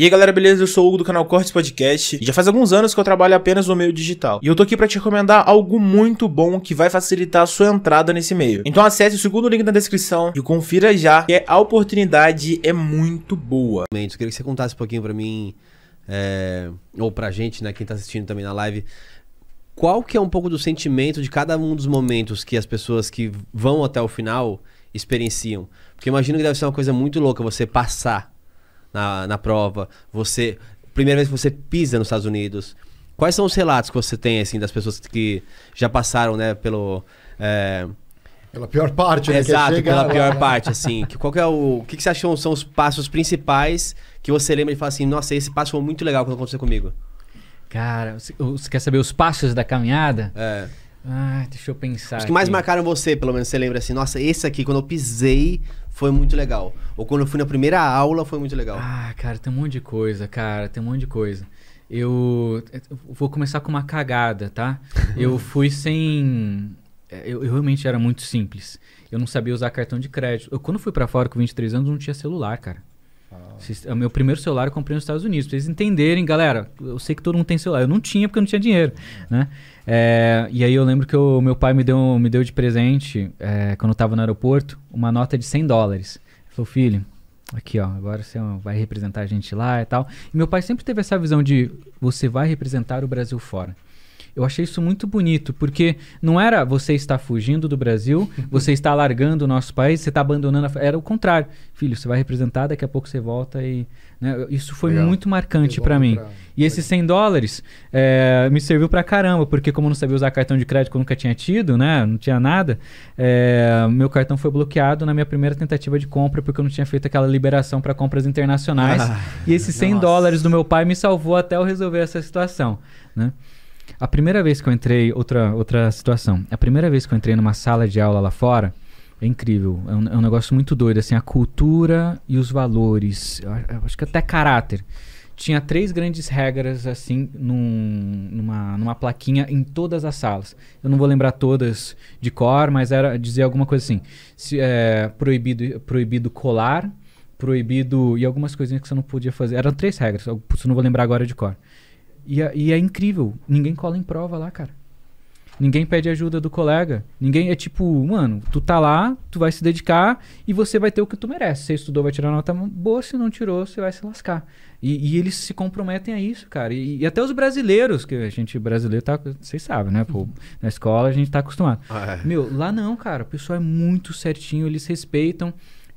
E aí galera, beleza? Eu sou o Hugo do canal Cortes Podcast e já faz alguns anos que eu trabalho apenas no meio digital. E eu tô aqui para te recomendar algo muito bom que vai facilitar a sua entrada nesse meio. Então acesse o segundo link na descrição e confira já, que a oportunidade é muito boa. Eu queria que você contasse um pouquinho para mim, é... ou pra gente, né, quem tá assistindo também na live, qual que é um pouco do sentimento de cada um dos momentos que as pessoas que vão até o final experienciam. Porque imagino que deve ser uma coisa muito louca você passar na, na prova, você. Primeira vez que você pisa nos Estados Unidos. Quais são os relatos que você tem, assim, das pessoas que já passaram, né, pelo. É... Pela pior parte, né? É Exato, chega... pela pior né? parte, assim. Que, qual que é o, o que, que você achou são os passos principais que você lembra e fala assim, nossa, esse passo foi muito legal quando aconteceu comigo? Cara, você, você quer saber os passos da caminhada? É. Ah, deixa eu pensar. Os que mais marcaram você, pelo menos você lembra assim, nossa, esse aqui, quando eu pisei, foi muito legal. Ou quando eu fui na primeira aula, foi muito legal. Ah, cara, tem um monte de coisa, cara, tem um monte de coisa. Eu, eu vou começar com uma cagada, tá? eu fui sem. Eu, eu, realmente era muito simples. Eu não sabia usar cartão de crédito. Eu, quando fui para fora com 23 anos, não tinha celular, cara. Ah. meu primeiro celular eu comprei nos Estados Unidos. Pra vocês entenderem, galera, eu sei que todo mundo tem celular. Eu não tinha porque eu não tinha dinheiro, né? É, e aí eu lembro que o meu pai me deu, me deu de presente, é, quando eu tava no aeroporto, uma nota de 100 dólares. Ele falou, filho, aqui ó, agora você vai representar a gente lá e tal. E meu pai sempre teve essa visão de você vai representar o Brasil fora. Eu achei isso muito bonito, porque não era você está fugindo do Brasil, você está largando o nosso país, você está abandonando a... Era o contrário. Filho, você vai representar, daqui a pouco você volta e... Né? Isso foi Legal. muito marcante para mim. Pra... E esses 100 dólares é, me serviu para caramba, porque como eu não sabia usar cartão de crédito, eu nunca tinha tido, né? Não tinha nada. É, meu cartão foi bloqueado na minha primeira tentativa de compra, porque eu não tinha feito aquela liberação para compras internacionais. Ah, e esses 100 nossa. dólares do meu pai me salvou até eu resolver essa situação, né? A primeira vez que eu entrei, outra, outra situação, a primeira vez que eu entrei numa sala de aula lá fora, é incrível, é um, é um negócio muito doido, assim, a cultura e os valores, eu, eu acho que até caráter. Tinha três grandes regras, assim, num, numa, numa plaquinha em todas as salas. Eu não vou lembrar todas de cor, mas era dizer alguma coisa assim, se, é, proibido, proibido colar, proibido e algumas coisinhas que você não podia fazer. Eram três regras, eu não vou lembrar agora de cor. E, é, e é incrível. Ninguém cola em prova lá, cara. Ninguém pede ajuda do colega. Ninguém é tipo, mano, tu tá lá, tu vai se dedicar e você vai ter o que tu merece. Você estudou, vai tirar nota boa, se não tirou, você vai se lascar. E, e eles se comprometem a isso, cara. E, e, até os brasileiros, que a gente brasileiro tá, vocês sabem, né? Pô, uhum. na escola a gente tá acostumado. Ah, é. Meu, lá não, cara. O pessoal é muito certinho, eles respeitam.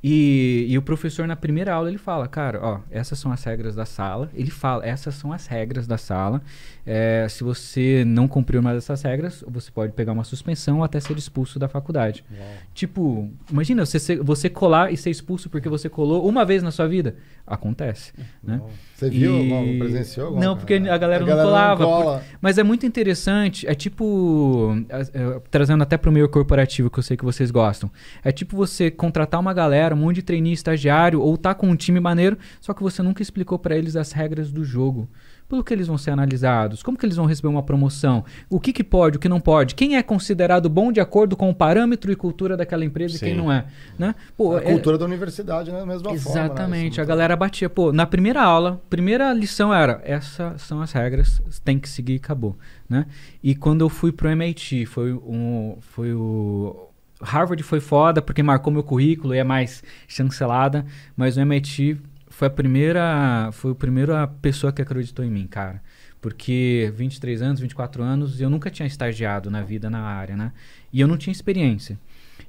E, e, o professor, na primeira aula, ele fala, cara, ó, essas são as regras da sala. Ele fala, essas são as regras da sala. É, se você não cumprir uma dessas regras, você pode pegar uma suspensão ou até ser expulso da faculdade. Uau. Tipo, imagina você, você colar e ser expulso porque você colou uma vez na sua vida acontece. Uhum. Né? Você viu, e... presenciou? não, porque né? a galera a não colava. Não cola. por... Mas é muito interessante, é tipo, é, trazendo até para o meio corporativo que eu sei que vocês gostam, é tipo você contratar uma galera, um monte de treininho, estagiário, ou tá com um time maneiro, só que você nunca explicou para eles as regras do jogo. Por que eles vão ser analisados? Como que eles vão receber uma promoção? O que, que pode, o que não pode? Quem é considerado bom de acordo com o parâmetro e cultura daquela empresa Sim. e quem não é? Né? Pô, a é... cultura da universidade, né? Da mesma Exatamente. forma. Né? A galera batia. Pô, na primeira aula, primeira lição era: essas são as regras, tem que seguir e acabou. Né? E quando eu fui pro MIT, foi, um, foi o. Harvard foi foda porque marcou meu currículo e é mais chancelada, mas o MIT foi a primeira, foi a pessoa que acreditou em mim, cara. Porque 23 anos, 24 anos, eu nunca tinha estagiado na vida, na área, né? E eu não tinha experiência.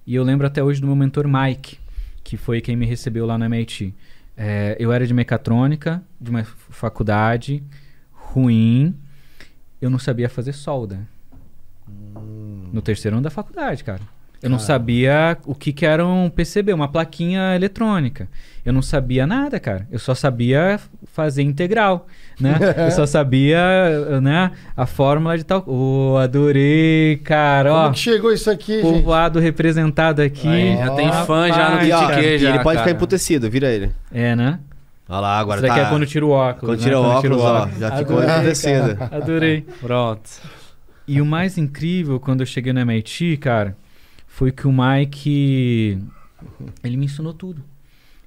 E eu lembro até hoje do meu mentor Mike, que foi quem me recebeu lá na MIT. É, eu era de mecatrônica, de uma faculdade ruim. Eu não sabia fazer solda. Hum. No terceiro ano da faculdade, cara. Eu não ah. sabia o que, que era um PCB, uma plaquinha eletrônica. Eu não sabia nada, cara. Eu só sabia fazer integral, né? eu só sabia, né, a fórmula de tal... Ô, oh, adorei, cara. Como ó, que chegou isso aqui, Povoado gente? representado aqui. Aí, já oh, tem fã rapaz, já no critique, já, Ele pode cara. ficar emputecido, vira ele. É, né? Olha lá, agora Isso aqui tá... é quando tira o óculos. Quando né? tira né? o óculos, tira o óculos. Ó, já ficou agradecido. Adorei. Pronto. E o mais incrível, quando eu cheguei no MIT, cara, foi que o Mike ele me ensinou tudo.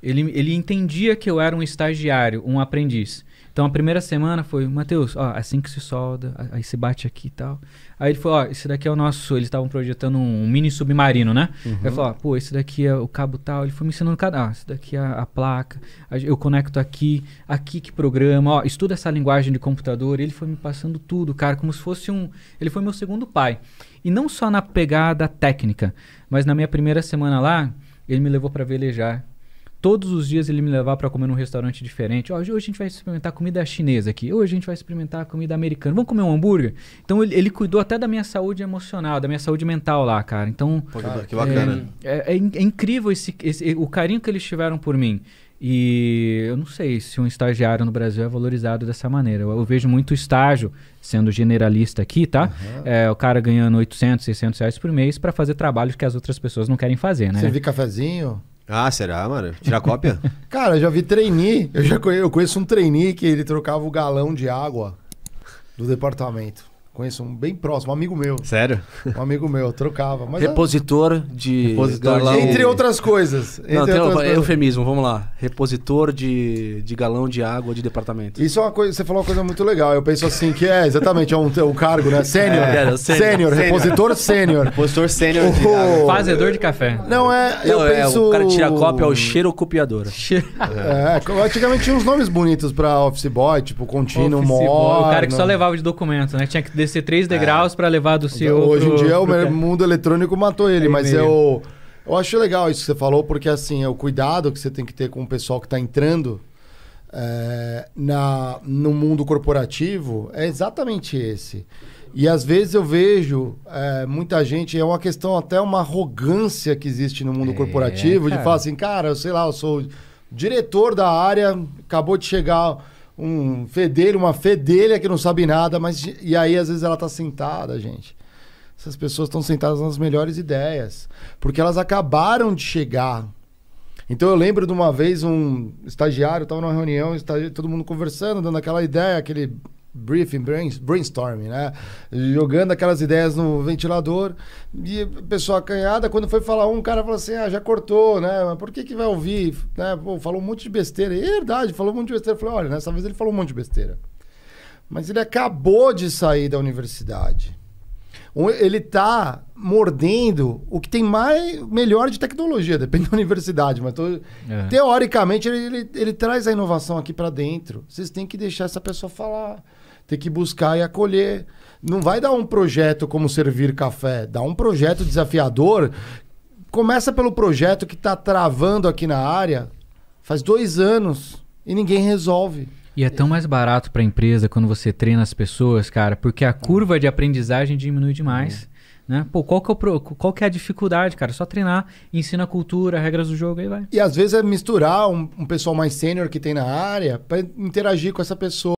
Ele, ele entendia que eu era um estagiário, um aprendiz. Então a primeira semana foi, Matheus, ó, assim que se solda, aí se bate aqui e tal. Aí ele falou, ó, esse daqui é o nosso. Eles estavam projetando um, um, mini submarino, né? Uhum. Aí ele falou, ó, pô, esse daqui é o cabo tal. Ele foi me ensinando cada. Ah, esse daqui é a, a placa, eu conecto aqui, aqui que programa, ó, estuda essa linguagem de computador. Ele foi me passando tudo, cara, como se fosse um. Ele foi meu segundo pai. E não só na pegada técnica, mas na minha primeira semana lá, ele me levou para velejar todos os dias ele me levar para comer num restaurante diferente. hoje a gente vai experimentar comida chinesa aqui. Hoje a gente vai experimentar comida americana. Vamos comer um hambúrguer? Então ele, ele cuidou até da minha saúde emocional, da minha saúde mental lá, cara. Então. cara, que bacana. É, é, é, é incrível esse, esse, o carinho que eles tiveram por mim. E eu não sei se um estagiário no Brasil é valorizado dessa maneira. Eu, eu vejo muito estágio, sendo generalista aqui, tá? Uhum. É, o cara ganhando 800, 600 reais por mês para fazer trabalhos que as outras pessoas não querem fazer, né? Servir cafezinho? Ah, será, mano? Tirar cópia? Cara, eu já vi trainee. Eu já conheço, eu conheço um trainee que ele trocava o galão de água do departamento. Conheço um bem próximo, um amigo meu. Sério? Um amigo meu, trocava. Mas Repositor de. Repositor galão... Entre outras coisas. Não, entre tem outras um, coisas. eufemismo, vamos lá. Repositor de, de galão de água de departamento. Isso é uma coisa. Você falou uma coisa muito legal. Eu penso assim, que é exatamente é um, é um cargo, né? Sênior. É, é sênior. Repositor sênior. Repositor sênior. O... Fazedor de café. Não, é. Eu Não, penso. É, o cara tira a cópia, é o copiador. Cheiro... É, é, antigamente tinha uns nomes bonitos pra office boy, tipo contínuo, mor. O cara que só levava de documento, né? Tinha que descer três é. degraus para levar do seu. Então, hoje pro, em dia, é pro... o mundo eletrônico matou ele, é mas meio. eu. Eu acho legal isso que você falou, porque assim, é o cuidado que você tem que ter com o pessoal que está entrando é, na, no mundo corporativo é exatamente esse. E às vezes eu vejo é, muita gente, é uma questão até uma arrogância que existe no mundo é, corporativo, de falar assim, cara, eu sei lá, eu sou diretor da área, acabou de chegar um fedelho, uma fedelha que não sabe nada, mas e aí às vezes ela tá sentada, gente. Essas pessoas estão sentadas nas melhores ideias, porque elas acabaram de chegar. Então eu lembro de uma vez um estagiário estava numa reunião, todo mundo conversando, dando aquela ideia, aquele briefing, brainstorming, né? Jogando aquelas ideias no ventilador e a pessoa acanhada, quando foi falar um, cara falou assim, ah, já cortou, né? Mas por que que vai ouvir? Né? Pô, falou um monte de besteira. E é verdade, falou um monte de besteira. Eu falei, olha, nessa vez ele falou um monte de besteira. Mas ele acabou de sair da universidade ele está mordendo o que tem mais melhor de tecnologia, depende da universidade, mas tô... é. teoricamente ele, ele, ele, traz a inovação aqui para dentro. Vocês têm que deixar essa pessoa falar, tem que buscar e acolher. Não vai dar um projeto como servir café, dá um projeto desafiador. Começa pelo projeto que está travando aqui na área faz dois anos e ninguém resolve. E é tão mais barato para a empresa quando você treina as pessoas, cara, porque a curva de aprendizagem diminui demais. É. Né? Pô, qual que, é qual que é a dificuldade, cara? Só treinar, ensina a cultura, regras do jogo, aí vai. E às vezes é misturar um, um pessoal mais sênior que tem na área para interagir com essa pessoa.